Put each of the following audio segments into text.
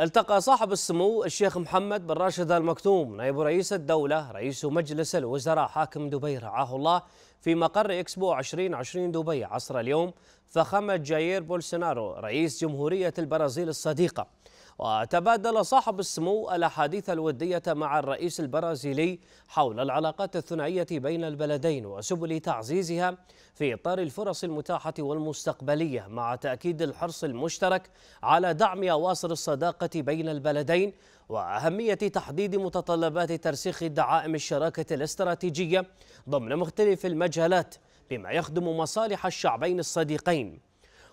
التقى صاحب السمو الشيخ محمد بن راشد المكتوم نائب رئيس الدولة رئيس مجلس الوزراء حاكم دبي رعاه الله في مقر إكسبو 2020 دبي عصر اليوم فخامة جاير بولسونارو رئيس جمهورية البرازيل الصديقة وتبادل صاحب السمو الأحاديث الودية مع الرئيس البرازيلي حول العلاقات الثنائية بين البلدين وسبل تعزيزها في إطار الفرص المتاحة والمستقبلية مع تأكيد الحرص المشترك على دعم أواصر الصداقة بين البلدين وأهمية تحديد متطلبات ترسيخ دعائم الشراكة الاستراتيجية ضمن مختلف المجالات بما يخدم مصالح الشعبين الصديقين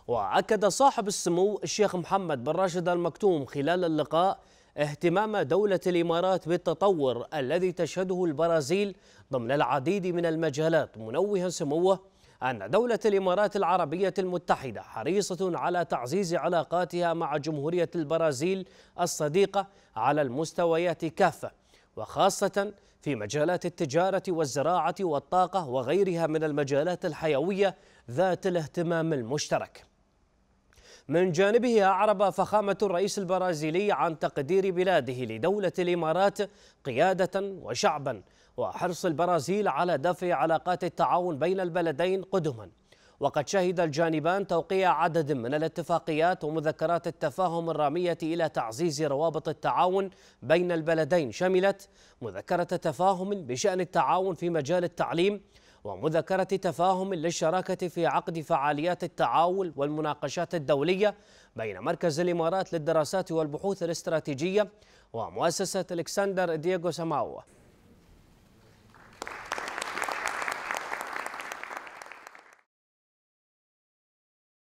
وأكد صاحب السمو الشيخ محمد بن راشد المكتوم خلال اللقاء اهتمام دولة الإمارات بالتطور الذي تشهده البرازيل ضمن العديد من المجالات منوها سموه أن دولة الإمارات العربية المتحدة حريصة على تعزيز علاقاتها مع جمهورية البرازيل الصديقة على المستويات كافة وخاصة في مجالات التجارة والزراعة والطاقة وغيرها من المجالات الحيوية ذات الاهتمام المشترك من جانبه أعرب فخامة الرئيس البرازيلي عن تقدير بلاده لدولة الإمارات قيادة وشعبا وحرص البرازيل على دفع علاقات التعاون بين البلدين قدما وقد شهد الجانبان توقيع عدد من الاتفاقيات ومذكرات التفاهم الرامية إلى تعزيز روابط التعاون بين البلدين شملت مذكرة تفاهم بشأن التعاون في مجال التعليم ومذكرة تفاهم للشراكة في عقد فعاليات التعاون والمناقشات الدولية بين مركز الإمارات للدراسات والبحوث الاستراتيجية ومؤسسة الكسندر دييغو سماوة